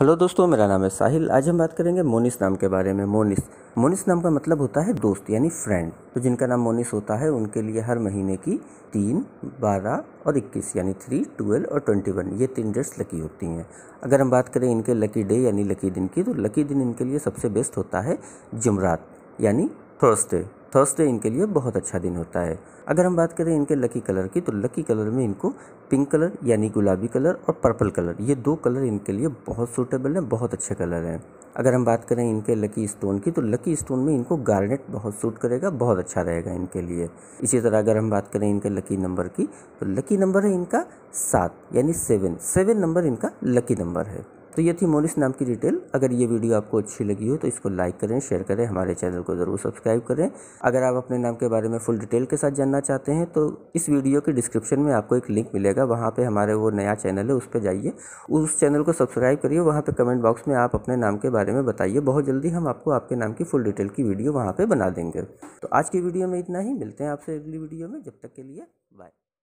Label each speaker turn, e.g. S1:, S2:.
S1: hello दोस्तों मेरा नाम है साहिल आज हम बात करेंगे मोनिस नाम के बारे में मोनिस मोनिस नाम का मतलब होता है दोस्त यानी फ्रेंड तो जिनका नाम मोनिस होता है उनके लिए हर महीने की तीन बारह और इक्कीस यानी थ्री ट्वेल्व और ट्वेंटी वन ये तीन डेट्स लकी होती हैं अगर हम बात करें इनके लकी डे यानी लकी दिन की तो लकी दिन इनके लिए सबसे बेस्ट होता है जुमरात यानी थर्सडे थर्सडे इनके लिए बहुत अच्छा दिन होता है अगर हम बात करें इनके लकी कलर की तो लकी कलर में इनको पिंक कलर यानी गुलाबी कलर और पर्पल कलर ये दो कलर इनके लिए बहुत सूटेबल हैं बहुत अच्छे कलर हैं अगर हम बात करें इनके लकी स्टोन की तो लकी स्टोन में इनको गार्नेट बहुत सूट करेगा बहुत अच्छा रहेगा इनके लिए इसी तरह अगर हम बात करें इनके लकी नंबर की तो लकी नंबर है इनका सात यानी सेवन सेवन नंबर इनका लकी नंबर है तो ये थी मोनिस नाम की डिटेल अगर ये वीडियो आपको अच्छी लगी हो तो इसको लाइक करें शेयर करें हमारे चैनल को ज़रूर सब्सक्राइब करें अगर आप अपने नाम के बारे में फुल डिटेल के साथ जानना चाहते हैं तो इस वीडियो के डिस्क्रिप्शन में आपको एक लिंक मिलेगा वहाँ पर हमारे वो नया चैनल है उस पर जाइए उस चैनल को सब्सक्राइब करिए वहाँ पर कमेंट बॉक्स में आप अपने नाम के बारे में बताइए बहुत जल्दी हम आपको आपके नाम की फुल डिटेल की वीडियो वहाँ पर बना देंगे तो आज की वीडियो में इतना ही
S2: मिलते हैं आपसे अगली वीडियो में जब तक के लिए बाय